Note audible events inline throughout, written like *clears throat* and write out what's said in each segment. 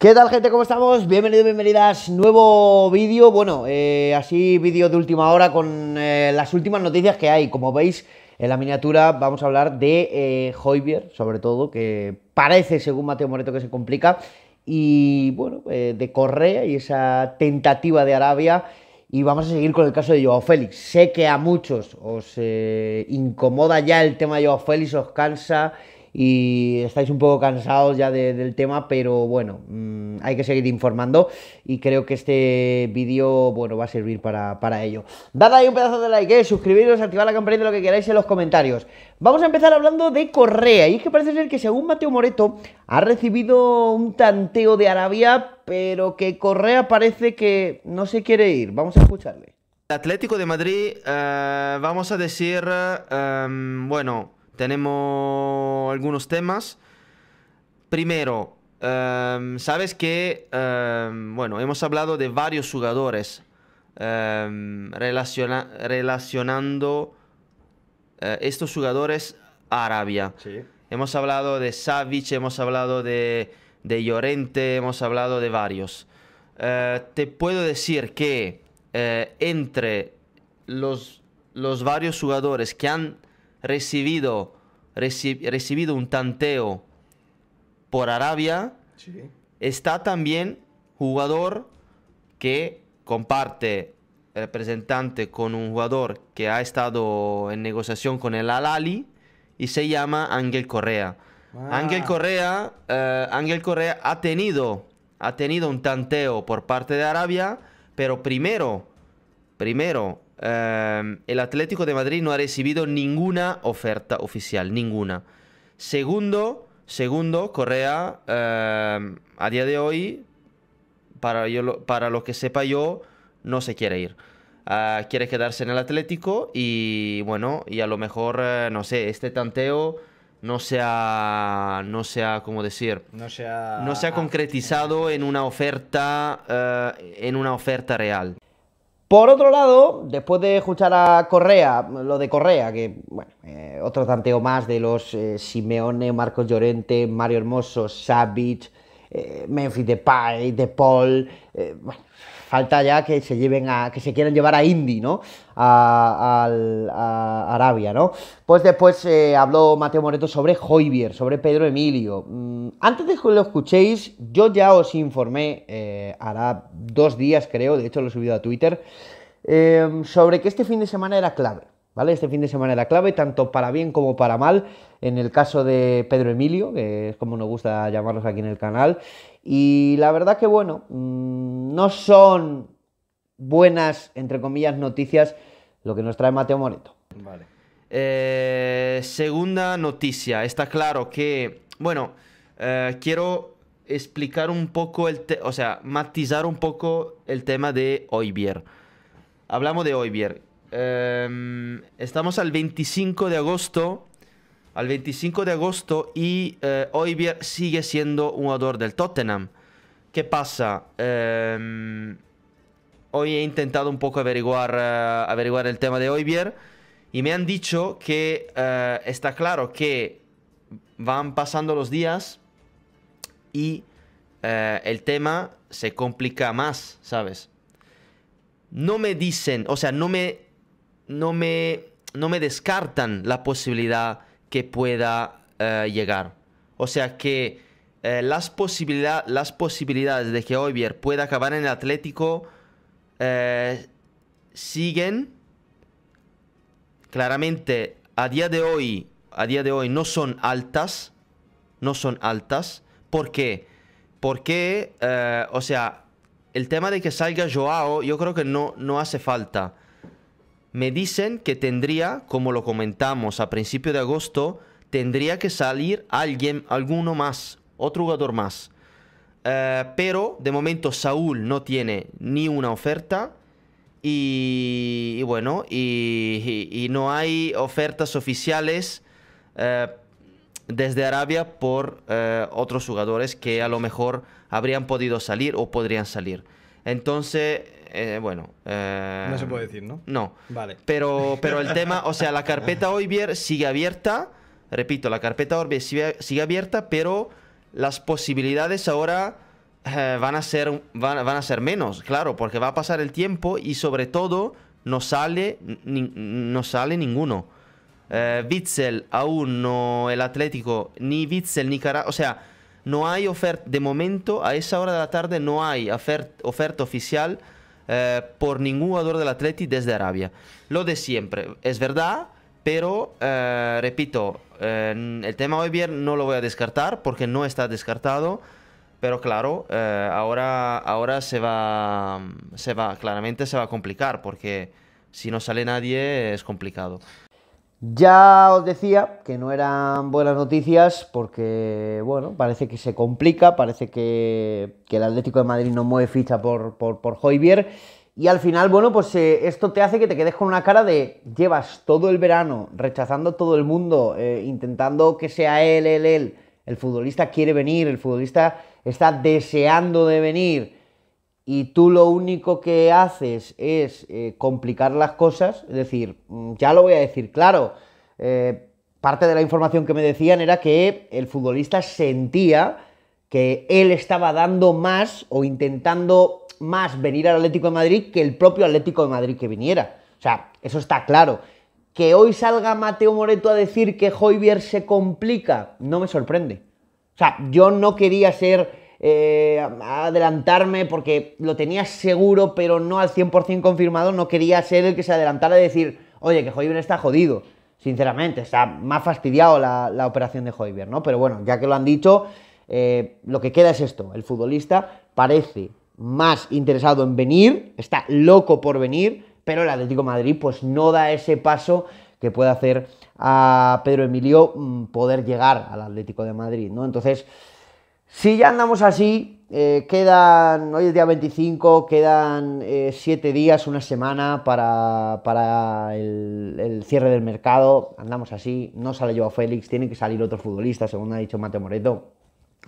¿Qué tal gente? ¿Cómo estamos? Bienvenidos, bienvenidas. Nuevo vídeo, bueno, eh, así vídeo de última hora con eh, las últimas noticias que hay. Como veis en la miniatura vamos a hablar de eh, Hoybier, sobre todo, que parece, según Mateo Moreto, que se complica. Y bueno, eh, de Correa y esa tentativa de Arabia. Y vamos a seguir con el caso de Joao Félix. Sé que a muchos os incomoda ya el tema de Joao Félix, os cansa y estáis un poco cansados ya del tema, pero bueno, mm, hay que seguir informando y creo que este vídeo, bueno, va a servir para, ello. Dad ahí un pedazo de like, eh, suscribiros, activar la campanita, lo que queráis en los comentarios. Vamos a empezar hablando de Correa, y es que parece ser que según Mateo Moreto ha recibido un tanteo de Arabia, pero que Correa parece que no se quiere ir. Vamos a escucharle. Atlético de Madrid, eh, vamos a decir, eh, mm, bueno, tenemos algunos temas. Primero, em, sabes que, em, bueno, hemos hablado de varios jugadores em, relacionando eh, estos jugadores a Arabia. Hemos hablado de Savic, hemos hablado de, Llorente, hemos hablado de varios. Eh, te puedo decir que eh, entre los, los varios jugadores que han recibido, recibido un tanteo por Arabia, está también jugador que comparte representante con un jugador que ha estado en negociación con el Al-Ali y se llama Ángel Correa. Ah. Ángel Correa, eh, Correa ha tenido, ha tenido un tanteo por parte de Arabia, pero primero, primero Em, el Atlético de Madrid no ha recibido ninguna oferta oficial, ninguna. Segundo, segundo Correa, em, a día de hoy, para, para lo que sepa yo, no se quiere ir. Ah, quiere quedarse en el Atlético y bueno, y a lo mejor, eh, no sé, este tanteo no se ha, no sea, ¿cómo decir? No sea no concretizado en una oferta, eh, en una oferta real. Por otro lado, después de escuchar a Correa, lo de Correa, que, bueno, eh, otro tanteo más de los eh, Simeone, Marcos Llorente, Mario Hermoso, Savage, eh, Memphis Depay, De Paul, falta ya que se lleven a, que se quieran llevar a Indy, ¿no? A, Arabia, ¿no? Pues después eh, habló Mateo Moreto sobre Hoybier, sobre Pedro Emilio. Mm, antes de que lo escuchéis, yo ya os informé, eh, hará dos días creo, de hecho lo he subido a Twitter, em, sobre que este fin de semana era clave. ¿Vale? Este fin de semana era clave, tanto para bien como para mal, en el caso de Pedro Emilio, que es como nos gusta llamarlos aquí en el canal. Y la verdad que bueno, mm, no son buenas, entre comillas, noticias lo que nos trae Mateo Moreto. Vale. Eh, segunda noticia. Está claro que, bueno, eh, quiero explicar un poco el, o sea, matizar un poco el tema de Oibier. Hablamos de Oibier. Em, estamos al 25 de agosto. Al 25 de agosto y eh, Oivier sigue siendo un jugador del Tottenham. ¿Qué pasa? Em, hoy he intentado un poco averiguar, eh, averiguar el tema de Oivier y me han dicho que eh, está claro que van pasando los días y eh, el tema se complica más, ¿sabes? No me dicen, o sea, no me, no me, no me descartan la posibilidad que pueda llegar. O sea que eh, las, las posibilidades de que Oivier pueda acabar en el Atlético eh, siguen. Claramente, a día de hoy, a día de hoy no son altas. No son altas. ¿Por qué? Porque, eh, o sea, el tema de que salga Joao, yo creo que no, no hace falta. Me dicen que tendría, como lo comentamos a principio de agosto, tendría que salir alguien, alguno más, otro jugador más. Eh, pero de momento Saúl no tiene ni una oferta. Y, bueno, y, no hay ofertas oficiales eh, desde Arabia por eh, otros jugadores que a lo mejor habrían podido salir o podrían salir. Entonces, bueno. no se puede decir, ¿no? No. Vale. Pero, *laughs* pero el tema, o sea, la carpeta hoy sigue abierta. Repito, la carpeta hoy sigue abierta, pero las posibilidades ahora eh, van, a ser, van, a ser menos, claro, porque va a pasar el tiempo y sobre todo no sale, no sale ninguno. Eh, Witzel aún no, el Atlético, ni Witzel ni Cara, o sea, no hay oferta, de momento a esa hora de la tarde no hay oferta, oficial eh, por ningún jugador del Atleti desde Arabia. Lo de siempre, es verdad pero, eh, repito, eh, el tema bien no lo voy a descartar porque no está descartado. Pero claro, eh, ahora, ahora se, va, se va, claramente se va a complicar porque si no sale nadie es complicado. Ya os decía que no eran buenas noticias porque, bueno, parece que se complica, parece que, el Atlético de Madrid no mueve ficha por, por, por y al final, bueno, pues eh, esto te hace que te quedes con una cara de llevas todo el verano rechazando a todo el mundo, eh, intentando que sea él, él, él. El futbolista quiere venir, el futbolista está deseando de venir. Y tú lo único que haces es eh, complicar las cosas. Es decir, mm, ya lo voy a decir claro. parte de la información que me decían era que el futbolista sentía que él estaba dando más o intentando más venir al Atlético de Madrid que el propio Atlético de Madrid que viniera. O sea, eso está claro. Que hoy salga Mateo Moreto a decir que Joybier se complica, no me sorprende. O sea, yo no quería ser eh, adelantarme porque lo tenía seguro, pero no al 100% confirmado, no quería ser el que se adelantara y decir, oye, que Joybier está jodido. Sinceramente, está más fastidiado la, operación de Hoybier, ¿no? Pero bueno, ya que lo han dicho, eh, lo que queda es esto, el futbolista parece más interesado en venir, está loco por venir, pero el Atlético de Madrid pues no da ese paso que puede hacer a Pedro Emilio mm, poder llegar al Atlético de Madrid, ¿no? Entonces, si ya andamos así, eh, quedan, hoy es día 25, quedan 7 eh, días, una semana para, el, cierre del mercado, andamos así, no sale yo a Félix, tiene que salir otro futbolista según ha dicho Mateo Moreto,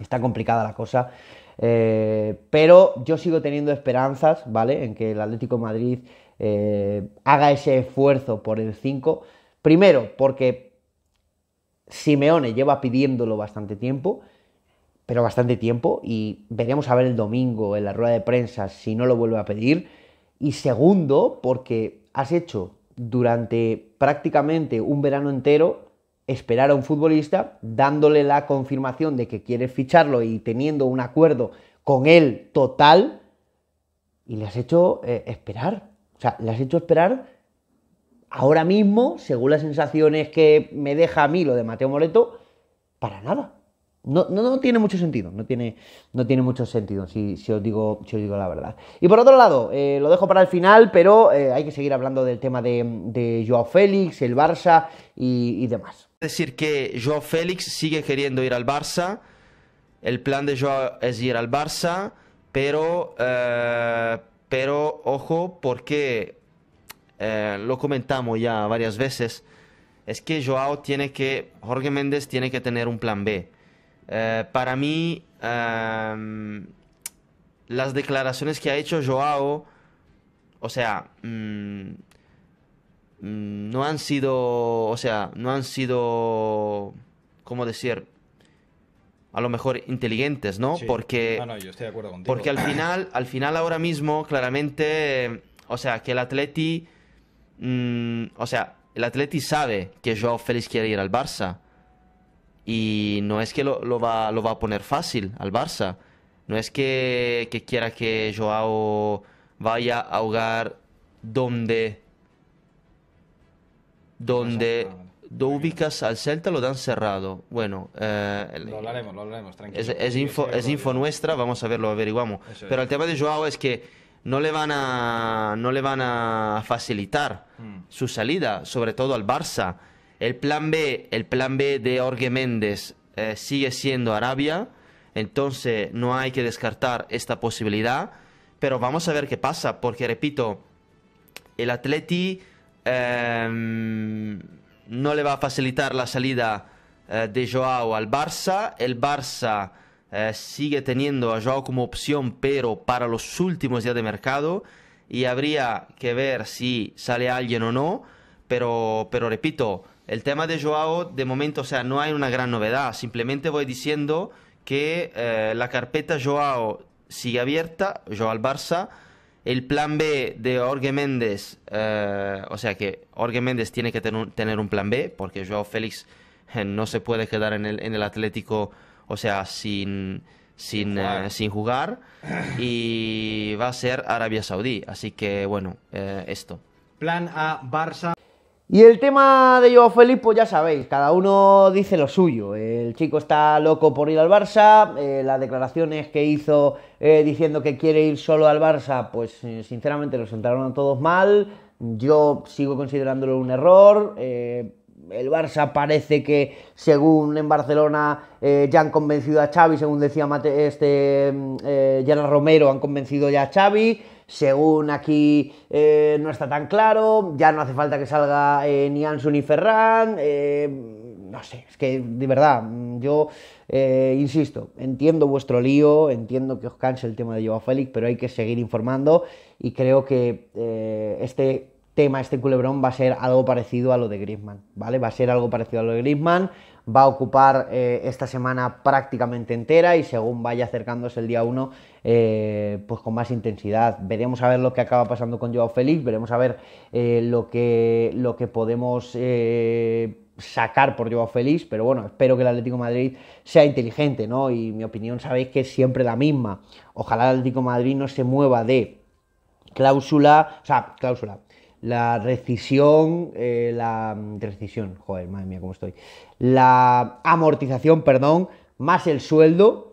Está complicada la cosa. Eh, pero yo sigo teniendo esperanzas, ¿vale? En que el Atlético Madrid eh, haga ese esfuerzo por el 5. Primero, porque Simeone lleva pidiéndolo bastante tiempo, pero bastante tiempo, y veremos a ver el domingo en la rueda de prensa si no lo vuelve a pedir. Y segundo, porque has hecho durante prácticamente un verano entero esperar a un futbolista dándole la confirmación de que quieres ficharlo y teniendo un acuerdo con él total y le has hecho eh, esperar. O sea, le has hecho esperar ahora mismo, según las sensaciones que me deja a mí lo de Mateo Moreto, para nada. No, tiene mucho sentido, no tiene, no tiene mucho sentido, si, si, os digo, digo la verdad. Y por otro lado, eh, lo dejo para el final, pero eh, hay que seguir hablando del tema de, Joao Félix, el Barça y, demás. Es decir, que Joao Félix sigue queriendo ir al Barça, el plan de Joao es ir al Barça, pero, eh, pero ojo, porque lo comentamos ya varias veces, es que Joao tiene que, Jorge Méndez tiene que tener un plan B eh, para mí, em, las declaraciones que ha hecho Joao, o sea, mm, mm, no han sido, o sea, no han sido, ¿cómo decir? a lo mejor inteligentes, ¿no? Porque, Porque al final, *clears throat* al final ahora mismo, claramente, o sea, que el Atleti, mm, o sea, el Atleti sabe que Joao Félix quiere ir al Barça. Y no es que lo, va, lo va a poner fácil al Barça. No es que, quiera que Joao vaya a ahogar donde, donde do ubicas al Celta lo dan cerrado. Bueno, eh, lo hablaremos, lo hablaremos, tranquilo. Es, info, nuestra, vamos a verlo, averiguamos. Pero el tema de Joao es que no le van a, no le van a facilitar hmm. su salida, sobre todo al Barça. El plan B, el plan B de Jorge Méndez eh, sigue siendo Arabia, entonces no hay que descartar esta posibilidad, pero vamos a ver qué pasa, porque repito, el Atleti em, no le va a facilitar la salida eh, de Joao al Barça, el Barça eh, sigue teniendo a Joao como opción, pero para los últimos días de mercado, y habría que ver si sale alguien o no, pero, pero repito, el tema de Joao, de momento, o sea, no hay una gran novedad. Simplemente voy diciendo que eh, la carpeta Joao sigue abierta, Joao al Barça. El plan B de Jorge Méndez, eh, o sea que Jorge Méndez tiene que tener un, plan B, porque Joao Félix eh, no se puede quedar en el, Atlético, o sea, sin, sin jugar. Y va a ser Arabia Saudí. Así que, bueno, esto. Plan A, Barça. Y el tema de Joao Felipe, pues ya sabéis, cada uno dice lo suyo. El chico está loco por ir al Barça, eh, las declaraciones que hizo eh, diciendo que quiere ir solo al Barça, pues eh, sinceramente lo sentaron a todos mal. Yo sigo considerándolo un error. el Barça parece que, según en Barcelona, ya han convencido a Xavi, según decía Mate, este mm, Romero, han convencido ya a Xavi según aquí eh, no está tan claro, ya no hace falta que salga eh, ni Ansu ni Ferran, eh, no sé, es que de verdad, yo insisto, entiendo vuestro lío, entiendo que os canse el tema de Joao Félix, pero hay que seguir informando y creo que este tema, este culebrón va a ser algo parecido a lo de Griezmann, ¿vale? Va a ser algo parecido a lo de Griezmann, va a ocupar eh, esta semana prácticamente entera y según vaya acercándose el día 1, eh, pues con más intensidad. Veremos a ver lo que acaba pasando con Joao Félix, veremos a ver eh, lo, que, lo que podemos sacar por Joao Félix, pero bueno, espero que el Atlético Madrid sea inteligente, ¿no? Y mi opinión sabéis que es siempre la misma. Ojalá el Atlético Madrid no se mueva de cláusula, o sea, cláusula, la rescisión, eh, la mm, rescisión, joder, madre mía, cómo estoy, la amortización, perdón, más el sueldo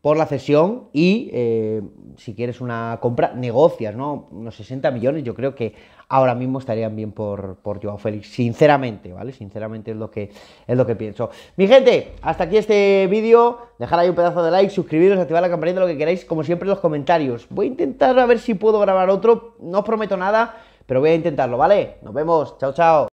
por la cesión y eh, si quieres una compra, negocias, ¿no? Unos 60 millones, yo creo que ahora mismo estarían bien por, por Joao Félix, sinceramente, ¿vale? Sinceramente es lo, que, es lo que pienso. Mi gente, hasta aquí este vídeo, dejar ahí un pedazo de like, suscribiros, activar la campanita, lo que queráis, como siempre los comentarios. Voy a intentar a ver si puedo grabar otro, no os prometo nada, pero voy a intentarlo, ¿vale? Nos vemos, chao, chao.